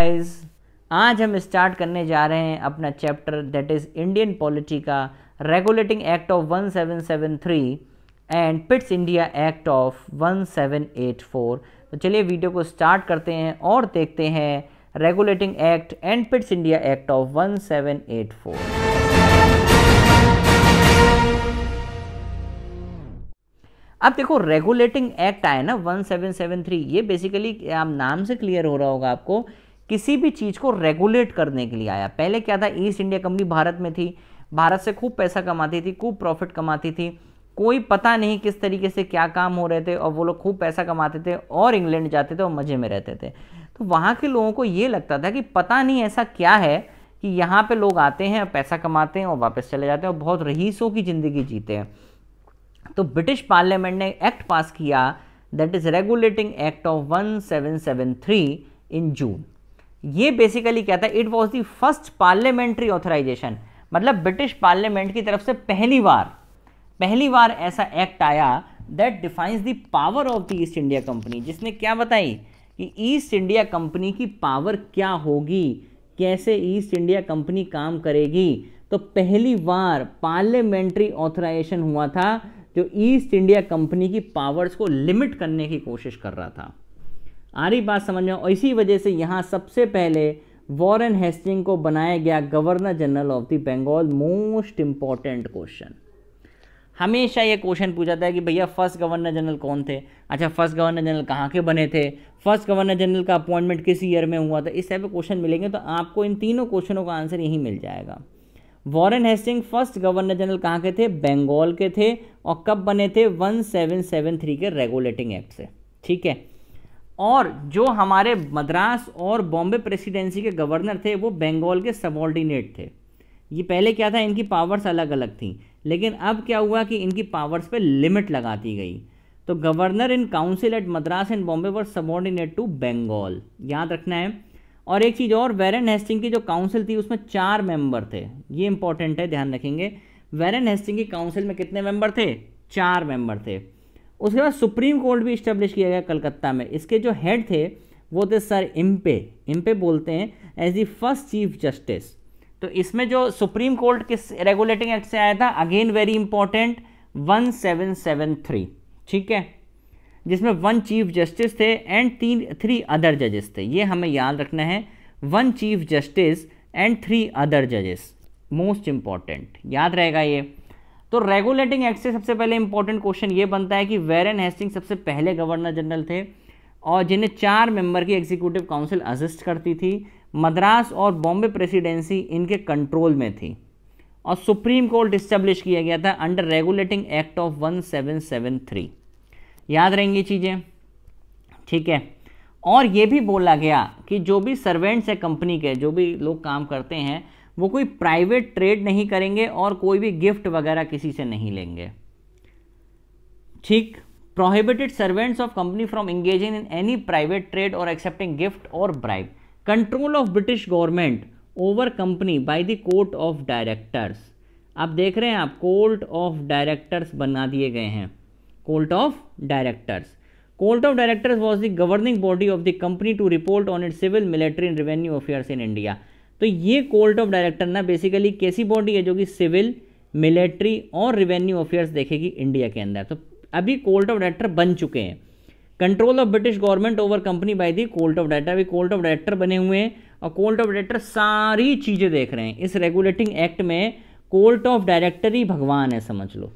guys आज हम start करने जा रहे हैं अपना chapter that is Indian polity का regulating act of 1773 and Pitt's India act of 1784 तो चलिए वीडियो को स्टार्ट करते हैं और देखते हैं regulating act and Pitt's India act of 1784 अब देखो रेगुलेटिंग एक्ट आया ना 1773 ये बेसिकली आप नाम से क्लियर हो रहा होगा आपको किसी भी चीज़ को रेगुलेट करने के लिए आया पहले क्या था ईस्ट इंडिया कंपनी भारत में थी भारत से खूब पैसा कमाती थी खूब प्रॉफिट कमाती थी कोई पता नहीं किस तरीके से क्या काम हो रहे थे और वो लोग खूब पैसा कमाते थे और इंग्लैंड जाते थे और मज़े में रहते थे तो वहाँ के लोगों को ये लगता था कि पता नहीं ऐसा क्या है कि यहाँ पे लोग आते हैं पैसा कमाते हैं और वापस चले जाते हैं और बहुत रहीसों की ज़िंदगी जीते हैं तो ब्रिटिश पार्लियामेंट ने एक्ट पास किया that is regulating act of one in June ये बेसिकली क्या था it was the first parliamentary authorisation मतलब ब्रिटिश पार्लियामेंट की तरफ से पहली बार पहली बार ऐसा एक्ट आया that defines the power of the East India Company जिसने क्या बताई कि ईस्ट इंडिया कंपनी की पावर क्या होगी कैसे ईस्ट इंडिया कंपनी काम करेगी तो पहली बार पार्लियामेंट्री ऑथराइजेशन हुआ था जो ईस्ट इंडिया कंपनी की पावर्स को लिमिट करने की कोशिश कर रहा था आ रही बात समझ में और इसी वजह से यहाँ सबसे पहले वॉरेन हेस्टिंग को बनाया गया governor general of the Bengal most important question हमेशा ये क्वेश्चन पूछा था कि भैया फर्स्ट गवर्नर जनरल कौन थे अच्छा फर्स्ट गवर्नर जनरल कहाँ के बने थे फर्स्ट गवर्नर जनरल का अपॉइंटमेंट किस ईयर में हुआ था इस टाइप के क्वेश्चन मिलेंगे तो आपको इन तीनों क्वेश्चनों का आंसर यहीं मिल जाएगा Warren Hasting first governor general कहाँ के थे बंगाल के थे और कब बने थे 1773 के रेगुलेटिंग एक्ट से ठीक है और जो हमारे मद्रास और बॉम्बे प्रेसिडेंसी के गवर्नर थे वो बंगाल के सबॉर्डिनेट थे ये पहले क्या था इनकी पावर्स अलग अलग थी लेकिन अब क्या हुआ कि इनकी पावर्स पे लिमिट लगा दी गई तो governor in council at Madras and Bombay were subordinate to Bengal याद रखना है और एक चीज़ और वेरन हेस्टिंग की जो काउंसिल थी उसमें चार मेंबर थे ये इंपॉर्टेंट है ध्यान रखेंगे वेरन हेस्टिंग की काउंसिल में कितने मेंबर थे चार मेंबर थे उसके बाद सुप्रीम कोर्ट भी इस्टेब्लिश किया गया कलकत्ता में इसके जो हेड थे वो थे सर इम्पे इम्पे बोलते हैं as the first chief justice तो इसमें जो सुप्रीम कोर्ट किस रेगुलेटिंग एक्ट से आया था अगेन वेरी इंपॉर्टेंट 1773 ठीक है जिसमें वन चीफ जस्टिस थे एंड तीन थ्री अदर जजेस थे ये हमें याद रखना है one chief justice and three other जजेस मोस्ट इम्पॉर्टेंट याद रहेगा ये तो रेगुलेटिंग एक्ट से सबसे पहले इंपॉर्टेंट क्वेश्चन ये बनता है कि वेरन हेस्टिंग सबसे पहले गवर्नर जनरल थे और जिन्हें चार मेंबर की एग्जीक्यूटिव काउंसिल असिस्ट करती थी मद्रास और बॉम्बे प्रेसिडेंसी इनके कंट्रोल में थी और सुप्रीम कोर्ट इस्टेब्लिश किया गया था अंडर रेगुलेटिंग एक्ट ऑफ 1773 याद रहेंगी चीज़ें ठीक है और ये भी बोला गया कि जो भी सर्वेंट्स है कंपनी के जो भी लोग काम करते हैं वो कोई प्राइवेट ट्रेड नहीं करेंगे और कोई भी गिफ्ट वगैरह किसी से नहीं लेंगे ठीक prohibited servants of company from engaging in any private trade और एक्सेप्टिंग गिफ्ट और bribe control of British government over company by the court of directors आप देख रहे हैं आप कोर्ट ऑफ डायरेक्टर्स बना दिए गए हैं court of directors court of directors was the governing body of the company to report on it civil military and revenue affairs in India तो ये कोर्ट ऑफ डायरेक्टर ना बेसिकली कैसी body है जो कि सिविल मिलिट्री और revenue affairs देखेगी India के अंदर तो अभी कोर्ट ऑफ डायरेक्टर बन चुके हैं control of British government over company by the court of director अभी कोर्ट ऑफ डायरेक्टर बने हुए हैं और कोर्ट ऑफ डायरेक्टर सारी चीज़ें देख रहे हैं इस रेगुलेटिंग एक्ट में कोर्ट ऑफ डायरेक्टर ही भगवान है समझ लो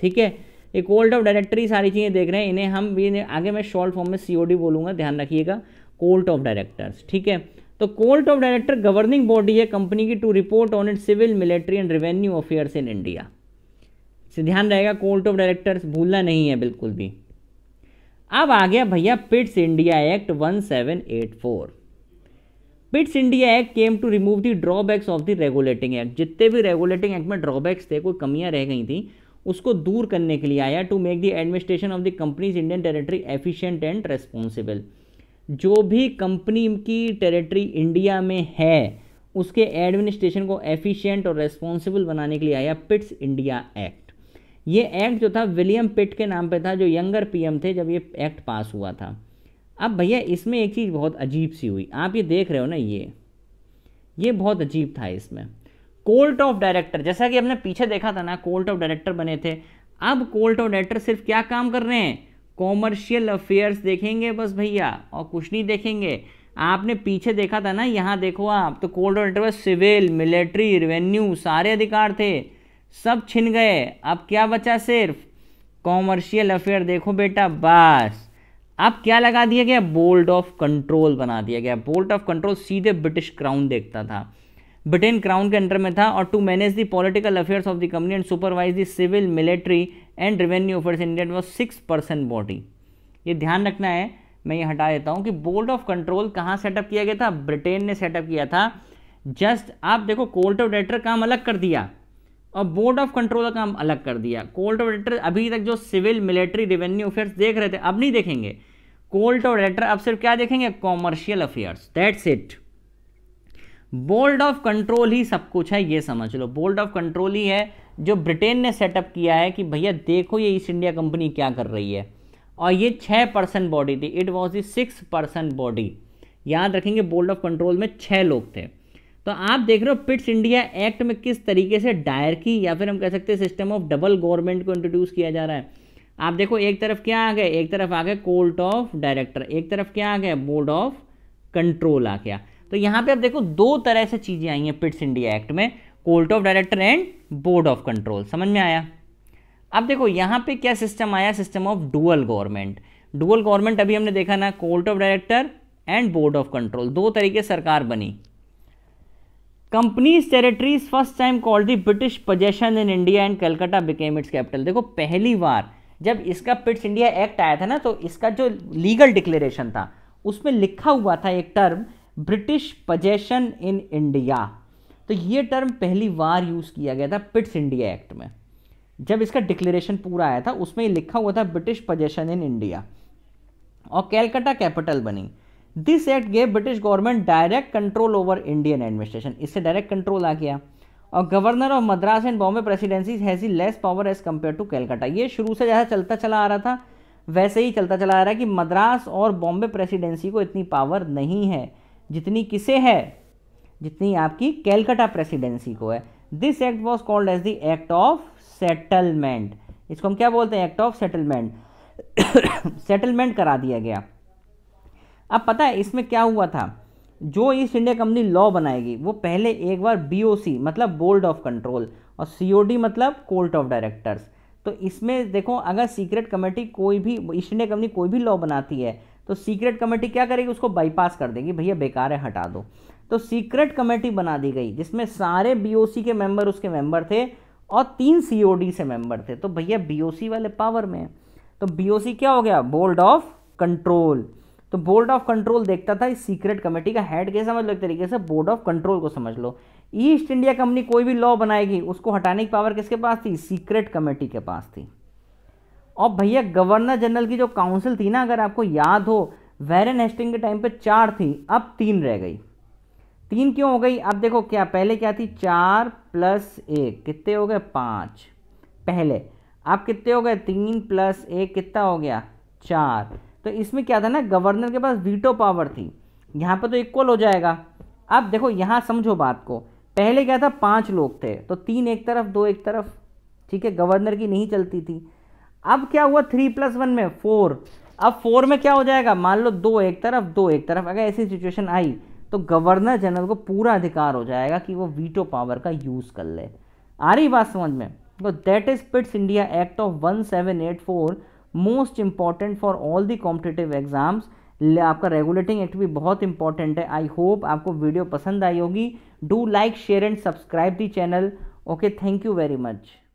ठीक है ये कोर्ट ऑफ डायरेक्टर ही सारी चीज़ें देख रहे हैं इन्हें हम भी आगे मैं शॉर्ट फॉर्म में सी बोलूंगा ध्यान रखिएगा कोर्ट ऑफ डायरेक्टर्स ठीक है तो court of director governing body है कंपनी की to report on it civil military and revenue affairs in India से ध्यान रहेगा कोर्ट ऑफ डायरेक्टर्स भूलना नहीं है बिल्कुल भी अब आ गया भैया Pitt's India act 1784 Pitt's India act came to remove the drawbacks of the regulating act जितने भी रेगुलेटिंग एक्ट में ड्रॉबैक्स थे कोई कमियां रह गई थी उसको दूर करने के लिए आया to make the administration of the company's Indian territory efficient and responsible जो भी कंपनी की टेरिटरी इंडिया में है उसके एडमिनिस्ट्रेशन को एफिशिएंट और रेस्पॉन्सिबल बनाने के लिए आया पिट्स इंडिया एक्ट ये एक्ट जो था विलियम पिट के नाम पे था जो यंगर पीएम थे जब ये एक्ट पास हुआ था अब भैया इसमें एक चीज़ बहुत अजीब सी हुई आप ये देख रहे हो ना ये ये बहुत अजीब था इसमें कोर्ट ऑफ डायरेक्टर जैसा कि हमने पीछे देखा था ना कोर्ट ऑफ डायरेक्टर बने थे अब कोर्ट ऑफ डायरेक्टर सिर्फ क्या काम कर रहे हैं कॉमर्शियल अफेयर्स देखेंगे बस भैया और कुछ नहीं देखेंगे आपने पीछे देखा था ना यहाँ देखो आप तो कोल्ड ऑर्डर में सिविल मिलिट्री रेवेन्यू सारे अधिकार थे सब छिन गए अब क्या बचा सिर्फ कॉमर्शियल अफेयर देखो बेटा बस अब क्या लगा दिया गया बोल्ड ऑफ कंट्रोल बना दिया गया बोल्ड ऑफ कंट्रोल सीधे ब्रिटिश क्राउन देखता था ब्रिटेन क्राउन के अंडर में था और to manage the political affairs of the company and supervise the civil military and revenue affairs Indian was six percent body ये ध्यान रखना है मैं ये हटा देता हूँ कि बोर्ड ऑफ कंट्रोल कहाँ सेटअप किया गया था ब्रिटेन ने सेटअप किया था जस्ट आप देखो कोर्ट ऑफ डायरेक्टर काम अलग कर दिया और बोर्ड ऑफ कंट्रोल का काम अलग कर दिया कोर्ट ऑफ डायरेक्टर अभी तक जो सिविल मिलिट्री रेवेन्यू अफेयर्स देख रहे थे अब नहीं देखेंगे कोर्ट ऑफ डायरेक्टर अब सिर्फ क्या देखेंगे commercial affairs that's it board of control ही सब कुछ है ये समझ लो बोर्ड ऑफ कंट्रोल ही है जो ब्रिटेन ने सेटअप किया है कि भैया देखो ये ईस्ट इंडिया कंपनी क्या कर रही है और ये छः पर्सन बॉडी थी it was the six person body याद रखेंगे बोर्ड ऑफ कंट्रोल में छः लोग थे तो आप देख रहे हो पिट्स इंडिया एक्ट में किस तरीके से डायर की या फिर हम कह सकते हैं सिस्टम ऑफ डबल गवर्नमेंट को इंट्रोड्यूस किया जा रहा है आप देखो एक तरफ क्या आ गया एक तरफ आ गया कोर्ट ऑफ डायरेक्टर एक तरफ क्या आ गया बोर्ड ऑफ कंट्रोल आ गया तो यहाँ पे आप देखो दो तरह से चीज़ें आई हैं पिट्स इंडिया एक्ट में court of director and board of control समझ में आया अब देखो यहाँ पे क्या सिस्टम आया system of dual government dual government अभी हमने देखा ना court of director and board of control दो तरीके सरकार बनी company's territories first time called the British possession in India and Calcutta became its capital देखो पहली बार जब इसका पिट्स इंडिया एक्ट आया था ना तो इसका जो लीगल डिक्लेरेशन था उसमें लिखा हुआ था एक term British possession in India तो ये टर्म पहली बार यूज़ किया गया था पिट्स इंडिया एक्ट में जब इसका डिक्लेरेशन पूरा आया था उसमें ये लिखा हुआ था ब्रिटिश पजेशन इन इंडिया और कैलकाटा कैपिटल बनी this act gave British government direct control over Indian administration इससे डायरेक्ट कंट्रोल आ गया और governor of Madras and Bombay presidencies has the less power as compare to Calcutta ये शुरू से जैसा चलता चला आ रहा था वैसे ही चलता चला आ रहा है कि मद्रास और बॉम्बे प्रेसिडेंसी को इतनी पावर नहीं है जितनी किसे है जितनी आपकी कैलकटा प्रेसिडेंसी को है this act was called as the act of settlement इसको हम क्या बोलते हैं एक्ट ऑफ सेटलमेंट सेटलमेंट करा दिया गया अब पता है इसमें क्या हुआ था जो ईस्ट इंडिया कंपनी लॉ बनाएगी वो पहले एक बार बीओसी मतलब बोर्ड ऑफ कंट्रोल और सीओडी मतलब कोर्ट ऑफ डायरेक्टर्स तो इसमें देखो अगर सीक्रेट कमेटी कोई भी ईस्ट इंडिया कंपनी कोई भी लॉ बनाती है तो सीक्रेट कमेटी क्या करेगी उसको बाईपास कर देगी भैया बेकार है हटा दो तो सीक्रेट कमेटी बना दी गई जिसमें सारे बीओसी के मेंबर उसके मेंबर थे और तीन सीओडी से मेंबर थे तो भैया बीओसी वाले पावर में तो बीओसी क्या हो गया बोर्ड ऑफ कंट्रोल तो बोर्ड ऑफ कंट्रोल देखता था इस सीक्रेट कमेटी का हेड कैसे समझ लो एक तरीके से बोर्ड ऑफ कंट्रोल को समझ लो ईस्ट इंडिया कंपनी कोई भी लॉ बनाएगी उसको हटाने की पावर किसके पास थी सीक्रेट कमेटी के पास थी और भैया गवर्नर जनरल की जो काउंसिल थी ना अगर आपको याद हो वैरन हेस्टिंग के टाइम पे चार थी अब तीन रह गई तीन क्यों हो गई अब देखो क्या पहले क्या थी चार प्लस एक कितने हो गए पाँच पहले अब कितने हो गए तीन प्लस एक कितना हो गया चार तो इसमें क्या था ना गवर्नर के पास वीटो पावर थी यहाँ पे तो इक्वल हो जाएगा अब देखो यहाँ समझो बात को पहले क्या था पाँच लोग थे तो तीन एक तरफ दो एक तरफ ठीक है गवर्नर की नहीं चलती थी अब क्या हुआ थ्री प्लस वन में फोर अब फोर में क्या हो जाएगा मान लो दो एक तरफ दो एक तरफ अगर ऐसी सिचुएशन आई तो गवर्नर जनरल को पूरा अधिकार हो जाएगा कि वो वीटो पावर का यूज़ कर ले आ रही बात समझ में तो that is Pitt's India act of one seven eight four most important for all the competitive exams आपका रेगुलेटिंग एक्ट भी बहुत इंपॉर्टेंट है आई होप आपको वीडियो पसंद आई होगी do like share and subscribe the channel okay thank you very much